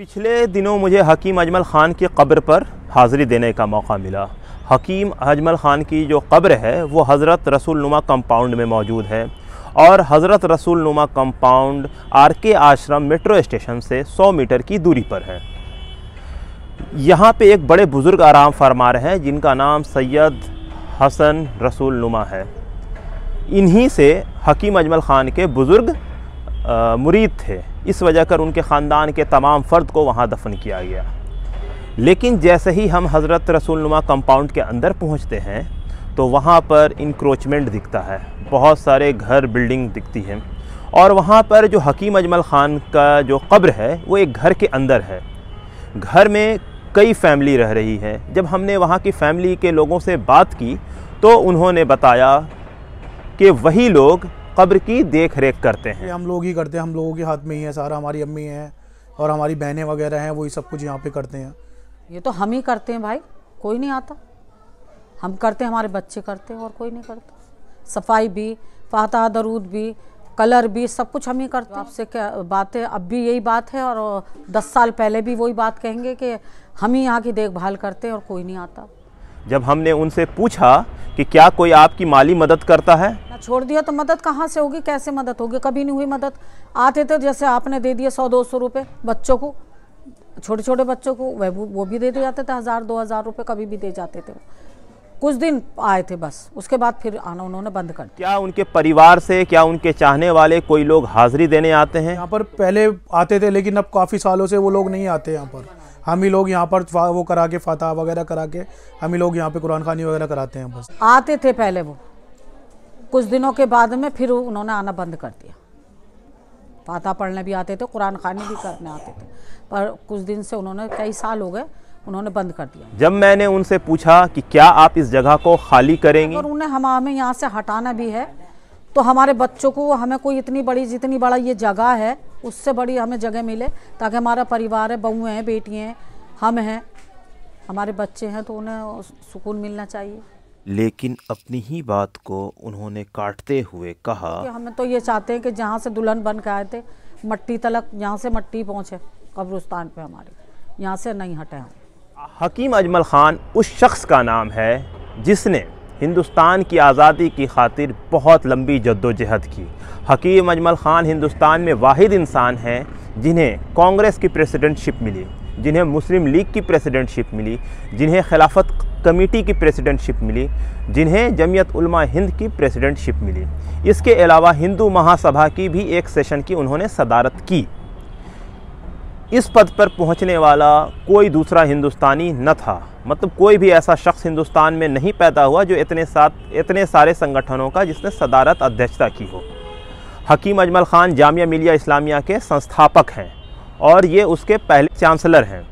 पिछले दिनों मुझे हकीम अजमल ख़ान की कब्र पर हाज़िरी देने का मौका मिला हकीम अजमल ख़ान की जो कब्र है वो हज़रत रसूल नुमा कंपाउंड में मौजूद है और हज़रत रसूल नुमा कंपाउंड आर के आश्रम मेट्रो स्टेशन से 100 मीटर की दूरी पर है यहाँ पे एक बड़े बुज़ुर्ग आराम फरमा रहे हैं जिनका नाम सैयद हसन रसूल नुमा है इन्हीं से हकीम अजमल ख़ान के बुज़ुर्ग मुरीद थे इस वजह कर उनके ख़ानदान के तमाम फ़र्द को वहाँ दफन किया गया लेकिन जैसे ही हम हज़रत नुमा कंपाउंड के अंदर पहुँचते हैं तो वहाँ पर इनक्रोचमेंट दिखता है बहुत सारे घर बिल्डिंग दिखती हैं और वहाँ पर जो हकीम अजमल ख़ान का जो कब्र है वो एक घर के अंदर है घर में कई फैमिली रह रही है जब हमने वहाँ की फ़ैमिली के लोगों से बात की तो उन्होंने बताया कि वही लोग कब्र की देख रेख करते हैं हम लोग ही करते हैं हम लोगों के हाथ में ही है सारा हमारी अम्मी हैं और हमारी बहनें वगैरह हैं वही सब कुछ यहाँ पे करते हैं ये तो हम ही करते हैं भाई कोई नहीं आता हम करते हैं हमारे बच्चे करते हैं और कोई नहीं करता सफाई भी फाता दरूद भी कलर भी सब कुछ हम ही करते तो हैं आपसे क्या बात है अब भी यही बात है और दस साल पहले भी वही बात कहेंगे कि हम ही यहाँ की देखभाल करते हैं और कोई नहीं आता जब हमने उनसे पूछा कि क्या कोई आपकी माली मदद करता है छोड़ दिया तो मदद कहाँ से होगी कैसे मदद होगी कभी नहीं हुई मदद आते थे जैसे आपने दे दिए सौ दो सौ रुपये बच्चों को छोटे छोटे बच्चों को वह वो भी दे दिए जाते थे हज़ार दो हज़ार रुपये कभी भी दे जाते थे कुछ दिन आए थे बस उसके बाद फिर आना उन्होंने बंद कर दिया क्या उनके परिवार से क्या उनके चाहने वाले कोई लोग हाजिरी देने आते हैं यहाँ पर पहले आते थे लेकिन अब काफ़ी सालों से वो लोग नहीं आते यहाँ पर हम ही लोग यहाँ पर वो करा के फातह वगैरह करा के हम ही लोग यहाँ पे कुरान खानी वगैरह कराते हैं बस आते थे पहले वो कुछ दिनों के बाद में फिर उन्होंने आना बंद कर दिया फातह पढ़ने भी आते थे कुरान खानी भी करने आते थे पर कुछ दिन से उन्होंने कई साल हो गए उन्होंने बंद कर दिया जब मैंने उनसे पूछा कि क्या आप इस जगह को खाली करेंगे और उन्हें हम हमें यहाँ से हटाना भी है तो हमारे बच्चों को हमें कोई इतनी बड़ी जितनी बड़ा ये जगह है उससे बड़ी हमें जगह मिले ताकि हमारा परिवार है बहुएँ हैं बेटियाँ हैं हम हैं हमारे बच्चे हैं तो उन्हें सुकून मिलना चाहिए लेकिन अपनी ही बात को उन्होंने काटते हुए कहा कि हमें तो ये चाहते हैं कि जहाँ से दुल्हन बन के आए थे मट्टी तलक यहाँ से मट्टी पहुँचे कब्रस्तान पे हमारे यहाँ से नहीं हटे हम हकीम अजमल ख़ान उस शख्स का नाम है जिसने हिंदुस्तान की आज़ादी की खातिर बहुत लंबी जद्दोजहद की हकीम अजमल ख़ान हिंदुस्तान में वाहिद इंसान हैं जिन्हें कांग्रेस की प्रेसिडेंटशिप मिली जिन्हें मुस्लिम लीग की प्रेसिडेंटशिप मिली जिन्हें खिलाफत कमेटी की प्रेसिडेंटशिप मिली जिन्हें जमीयत उलमा हिंद की प्रेसिडेंटशिप मिली इसके अलावा हिंदू महासभा की भी एक सेशन की उन्होंने सदारत की इस पद पर पहुंचने वाला कोई दूसरा हिंदुस्तानी न था मतलब कोई भी ऐसा शख्स हिंदुस्तान में नहीं पैदा हुआ जो इतने साथ इतने सारे संगठनों का जिसने सदारत अध्यक्षता की हो हकीम अजमल ख़ान जामिया मिलिया इस्लामिया के संस्थापक हैं और ये उसके पहले चांसलर हैं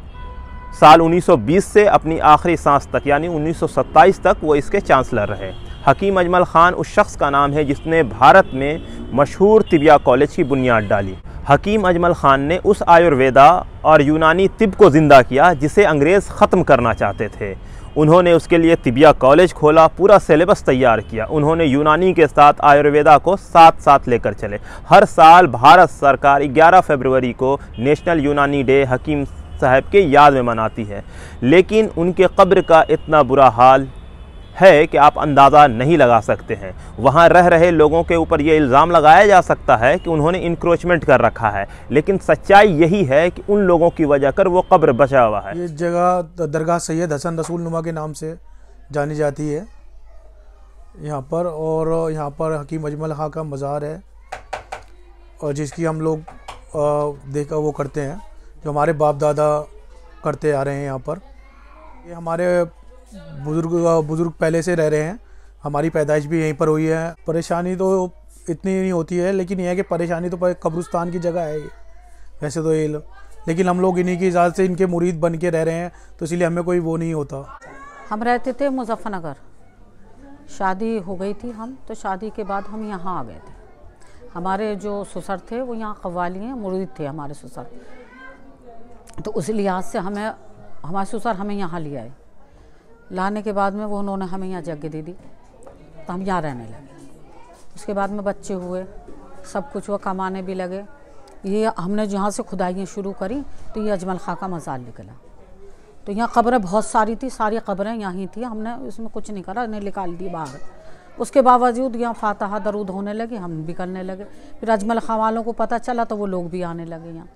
साल 1920 से अपनी आखिरी सांस तक यानी 1927 तक वो इसके चांसलर रहे हकीम अजमल ख़ान उस शख्स का नाम है जिसने भारत में मशहूर तिबिया कॉलेज की बुनियाद डाली हकीम अजमल ख़ान ने उस आयुर्वेदा और यूनानी तिब को ज़िंदा किया जिसे अंग्रेज़ ख़त्म करना चाहते थे उन्होंने उसके लिए तिबिया कॉलेज खोला पूरा सिलेबस तैयार किया उन्होंने यूनानी के साथ आयुर्वेदा को साथ साथ लेकर चले हर साल भारत सरकार 11 फरवरी को नेशनल यूनानी डे हकीम साहब के याद में मनाती है लेकिन उनके कब्र का इतना बुरा हाल है कि आप अंदाज़ा नहीं लगा सकते हैं वहाँ रह रहे लोगों के ऊपर ये इल्ज़ाम लगाया जा सकता है कि उन्होंने इंक्रोचमेंट कर रखा है लेकिन सच्चाई यही है कि उन लोगों की वजह कर वो कब्र बचा हुआ है ये जगह दरगाह सैद हसन रसूल नुमा के नाम से जानी जाती है यहाँ पर और यहाँ पर हकीम अजमल खां का मज़ार है और जिसकी हम लोग देखा वो करते हैं जो हमारे बाप दादा करते आ रहे हैं यहाँ पर ये हमारे बुज़ुर्ग बुज़ुर्ग पहले से रह रहे हैं हमारी पैदाइश भी यहीं पर हुई है परेशानी तो इतनी नहीं होती है लेकिन यह है कि परेशानी तो कब्रिस्तान की जगह है वैसे तो ये लेकिन हम लोग इन्हीं की इजाज़त से इनके मुरीद बन के रह रहे हैं तो इसलिए हमें कोई वो नहीं होता हम रहते थे मुजफ्फरनगर शादी हो गई थी हम तो शादी के बाद हम यहाँ आ गए थे हमारे जो ससुर थे वो यहाँ कवाली हैं मुरीद थे हमारे ससुर तो उस लिहाज से हमें हमारे ससुर हमें यहाँ ले आए लाने के बाद में वो उन्होंने हमें यहाँ जगह दे दी तो हम यहाँ रहने लगे उसके बाद में बच्चे हुए सब कुछ हुआ कमाने भी लगे ये हमने जहाँ से खुदाइयाँ शुरू करी तो ये अजमल खां का मज़ार निकला तो यहाँ खबरें बहुत सारी थी सारी खबरें यहाँ थी हमने उसमें कुछ नहीं करा इन्हें निकाल दी बाहर उसके बावजूद यहाँ फातहा दरूद होने लगे हम भी करने लगे फिर अजमल खां वालों को पता चला तो वो लोग भी आने लगे यहाँ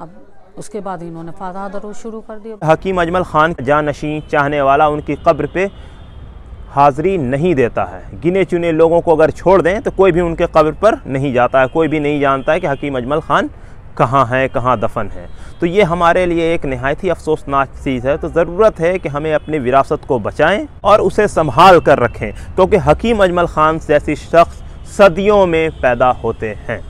अब उसके बाद इन्होंने फातहा दरूज शुरू कर दिया हकीम अजमल खान नशी चाहने वाला उनकी कब्र पे हाज़री नहीं देता है गिने चुने लोगों को अगर छोड़ दें तो कोई भी उनके कब्र पर नहीं जाता है कोई भी नहीं जानता है कि हकीम अजमल ख़ान कहाँ हैं कहाँ दफन है तो ये हमारे लिए एक नहायत ही अफसोसनाक चीज़ है तो ज़रूरत है कि हमें अपनी विरासत को बचाएं और उसे संभाल कर रखें क्योंकि हकीम अजमल ख़ान जैसी शख्स सदियों में पैदा होते हैं